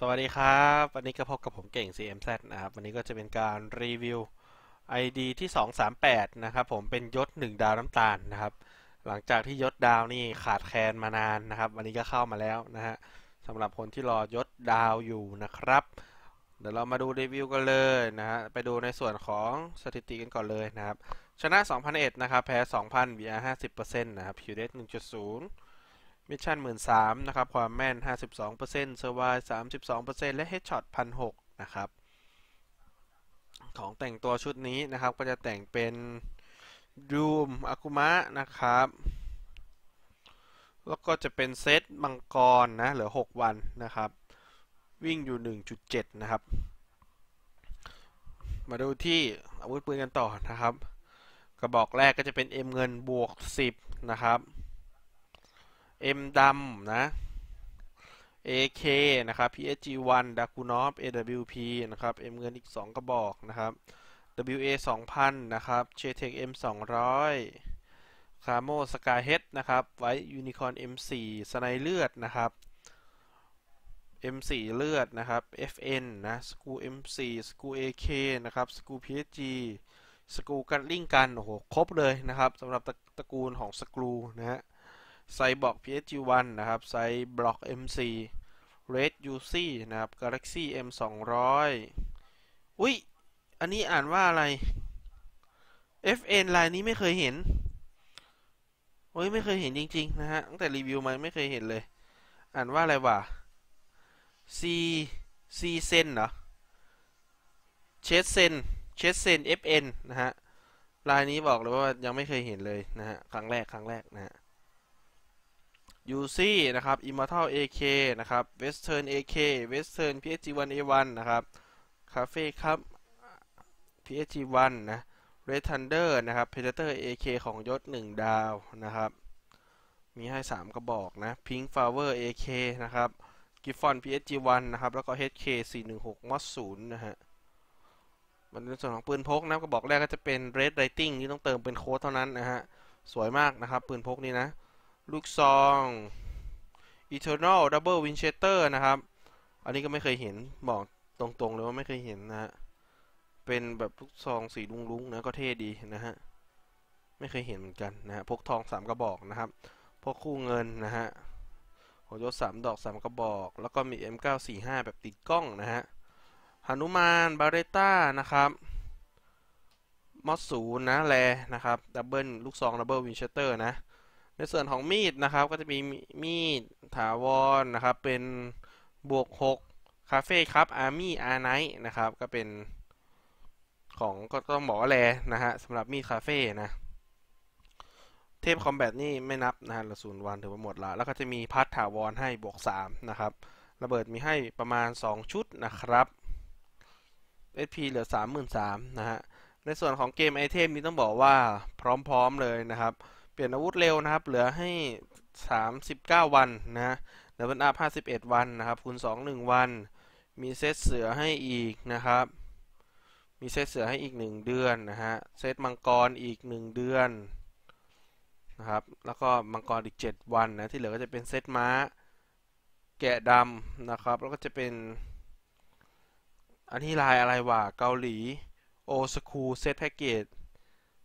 สวัสดีครับวันนี้ก็พบกับผมเก่ง CMZ นะครับวันนี้ก็จะเป็นการรีวิว ID ที่ 238นะครับผมเป็นยศ 1 ดาวน้ำตาลนะครับหลังจากที่ยศดาวนี่ขาดแคลนมานานนะครับวันนี้ก็เข้ามาแล้วนะฮะสำหรับคนที่รอยศดาวอยู่นะครับเดี๋ยวเรามาดูรีวิวกันเลยนะฮะไปดูในส่วนของสถิติกันก่อนเลยนะครับชนะ2,001นะครับแพ้2,000 VR 50%นะครับ Q-Rate 1.0มิชชั่นหมื่นสามนะครับ ความแม่น 52%เซอร์ไวสามสิบสองเปอร์เซ็นต์และเฮดช็อตพันหกนะครับ ของแต่งตัวชุดนี้นะครับ ก็จะแต่งเป็นดูมอากุมะนะครับ แล้วก็จะเป็นเซตมังกรนะเหลือ 6 วันนะครับ วิ่งอยู่ 1.7 นะครับ มาดูที่อาวุธปืนกันต่อนะครับ กระบอกแรกก็จะเป็นเอ็มเงินบวก 10 นะครับ M ดำ นะ AK นะครับ PSG1 ดากูนอฟ AWP นะครับ M เงินอีก 2กระบอกนะครับ WA 2000นะครับ JTEC M 200คาโมสกาเฮดนะครับ ไว้ยูนิคอ n M4 สไนเลือดนะครับ M4 เลือดนะครับ FN นะ สกู M4 สกู AK นะครับ สกู PSG สกูกัน ลิงกัน โอ้โห ครบเลยนะครับ สำหรับตระกูลของสกูนะฮะไซบอร์ก PSG1 นะครับไซบล็อก MC Red UC นะครับ Galaxy M200 อุ้ย อันนี้อ่านว่าอะไร FN ลายนี้ไม่เคยเห็นโอ้ย ไม่เคยเห็นจริง ๆ นะฮะ ตั้งแต่รีวิวมาไม่เคยเห็นเลย อ่านว่าอะไรวะ C C เซนเหรอ เชสเซน เชสเซน FN นะฮะลายนี้บอกเลยว่ายังไม่เคยเห็นเลยนะฮะ ครั้งแรกครั้งแรกนะฮะยูซี่นะครับอิมมอร์ทลเอเคนะครับเวสเทิร์นเอเคเวสเทิร์นพีเอจีวันเอวันนะครับคาเฟ่ครับพีเอจีวันนะเรทันเดอร์นะครับเพเดเตอร์เอเคของยศ1ดาวนะครับ มีให้ 3 กระบอกนะพิงค์ฟาวเวอร์เอเคนะครับกิฟฟอนพีเอจีวันนะครับ แล้วก็เฮดเคสี่หนึ่งหกมอสศูนย์นะฮะมัน็นส่วนของปืนพกนะกระบอกแรกก็จะเป็นเรดไรติงที่ต้องเติมเป็นโค้ดเท่านั้นนะฮะ สวยมากนะครับปืนพกนี้นะลูกซอง eternal double Winchester นะครับ อันนี้ก็ไม่เคยเห็น บอกตรงๆ เลยว่าไม่เคยเห็นนะฮะ เป็นแบบลูกซองสีลุ้งๆ นะก็เท่ดีนะฮะ ไม่เคยเห็นเหมือนกันนะฮะ พกทองสามกระบอกนะครับพกคู่เงินนะฮะหัวยศมดอกสามกระบอก แล้วก็มี M945 แบบติดกล้องนะฮะหนุมานบาเรต้านะครับ มอสศูนย์นะแลนะครับดับเบิลลูกซองดับเบิลวินเชเตอร์นะในส่วนของมีดนะครับก็จะมีมีดถาวรนนะครับเป็นบวก 6 คาเฟ่ครับอาร์มี่อาร์ไนท์นะครับ ก็เป็นของก็ต้องบอกว่าแลนะฮะสำหรับมีดคาเฟ่นะ เทพคอมแบทนี่ไม่นับนะฮะละศูนย์วันถือว่าหมดละแล้วก็จะมีพัดถาวรให้บวก 3 นะครับ ระเบิดมีให้ประมาณ 2 ชุดนะครับ SP เหลือ33,000นะฮะในส่วนของเกมไอเทมนี้ต้องบอกว่าพร้อม ๆเลยนะครับเปลี่ยนอาวุธเร็วนะครับเหลือให้ 39 วันนะเดบันอเพ็ดวันนะครับ คูณสองหนึ่งวัน มีเซตเสือให้อีกนะครับ มีเซตเสือให้อีก 1 เดือนนะฮะเซตมังกรอีก 1 เดือนนะครับแล้วก็มังกรอีก 7 วันนะที่เหลือก็จะเป็นเซตม้าแกะดำนะครับแล้วก็จะเป็น อันนี้ลายอะไรวะเกาหลีโอสคูเซตแพ็กเกจ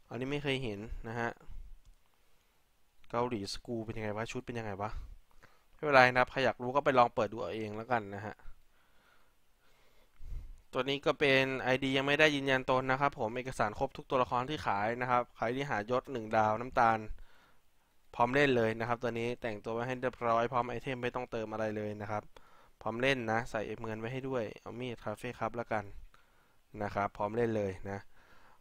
อันนี้ไม่เคยเห็นนะฮะเกาหลีสกูเป็นยังไงวะชุดเป็นยังไงวะไม่เป็นไรนะครับใครอยากรู้ก็ไปลองเปิดดูเอาเองแล้วกันนะฮะตัวนี้ก็เป็น ID ยังไม่ได้ยืนยันตนนะครับ ผมเอกสารครบทุกตัวละครที่ขายนะครับใครที่หายศ1ดาวน้ำตาล พร้อมเล่นเลยนะครับตัวนี้แต่งตัวไว้ให้เรียบร้อยพร้อมไอเทมไม่ต้องเติมอะไรเลยนะครับ พร้อมเล่นนะ ใส่เอฟเงินไว้ให้ด้วย เอามีดคาเฟ่ครับแล้วกันนะครับพร้อมเล่นเลยนะ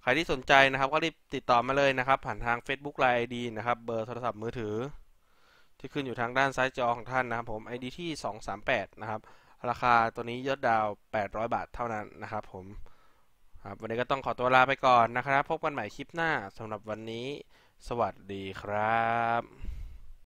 ครที่สนใจนะครับก็รีบติดต่อมาเลยนะครับผ่านทาง Facebook ไลน์ ID นะครับเบอร์โทรศัพท์มือถือ ที่ขึ้นอยู่ทางด้านซ้ายจอของท่านนะครับผม ID ที่ 238 นะครับ ราคาตัวนี้ยอดดาว 800 บาทเท่านั้นนะครับผมครับวันนี้ก็ต้องขอตัวลาไปก่อนนะครับพบกันใหม่คลิปหน้าสำหรับวันนี้สวัสดีครับ